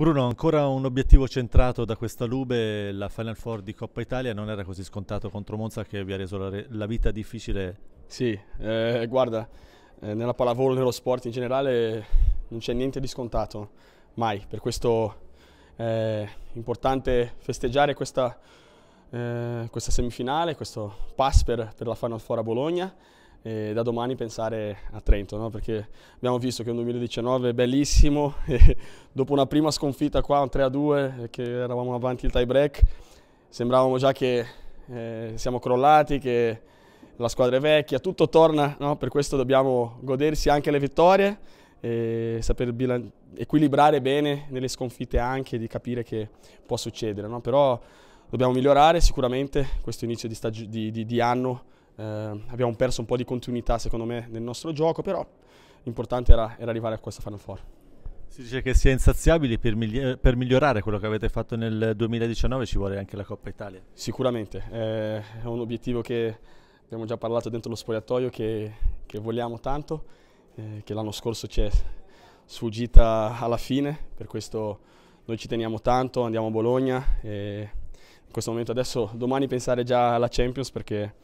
Bruno, ancora un obiettivo centrato da questa Lube, la Final Four di Coppa Italia non era così scontato contro Monza che vi ha reso la, re la vita difficile? Sì, eh, guarda, eh, nella pallavolo, nello sport in generale non c'è niente di scontato, mai, per questo è eh, importante festeggiare questa, eh, questa semifinale, questo pass per, per la Final Four a Bologna e da domani pensare a Trento, no? perché abbiamo visto che un 2019 è bellissimo, dopo una prima sconfitta qua, un 3-2, che eravamo avanti il tie break, sembravamo già che eh, siamo crollati, che la squadra è vecchia, tutto torna, no? per questo dobbiamo godersi anche le vittorie e saper equilibrare bene nelle sconfitte anche, di capire che può succedere, no? però dobbiamo migliorare sicuramente questo inizio di, di, di, di anno eh, abbiamo perso un po' di continuità secondo me nel nostro gioco, però l'importante era, era arrivare a questa Final Four. Si dice che sia è insaziabili per, migli- per, migliorare quello che avete fatto nel 2019, ci vuole anche la Coppa Italia. Sicuramente, eh, è un obiettivo che abbiamo già parlato dentro lo spogliatoio, che, che vogliamo tanto, eh, che l'anno scorso ci è sfuggita alla fine, per questo noi ci teniamo tanto, andiamo a Bologna e in questo momento adesso domani pensare già alla Champions perché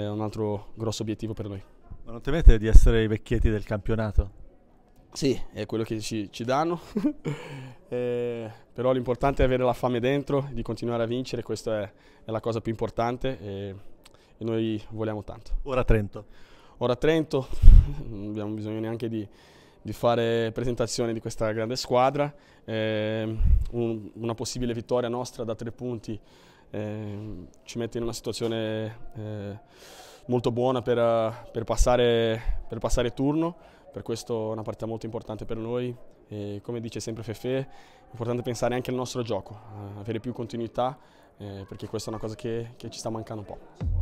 è un altro grosso obiettivo per noi. Ma non temete di essere i vecchietti del campionato? Sì, è quello che ci, ci danno, eh, però l'importante è avere la fame dentro, di continuare a vincere, questa è, è la cosa più importante e, e, noi vogliamo tanto. Ora Trento? Ora Trento, non abbiamo bisogno neanche di, di fare presentazione di questa grande squadra, eh, un, una possibile vittoria nostra da tre punti Ehm, ci mette in una situazione eh, molto buona per, per, passare, per, passare, turno, per questo è una partita molto importante per noi e come dice sempre Fefe è importante pensare anche al nostro gioco, avere più continuità eh, perché questa è una cosa che, che ci sta mancando un po'.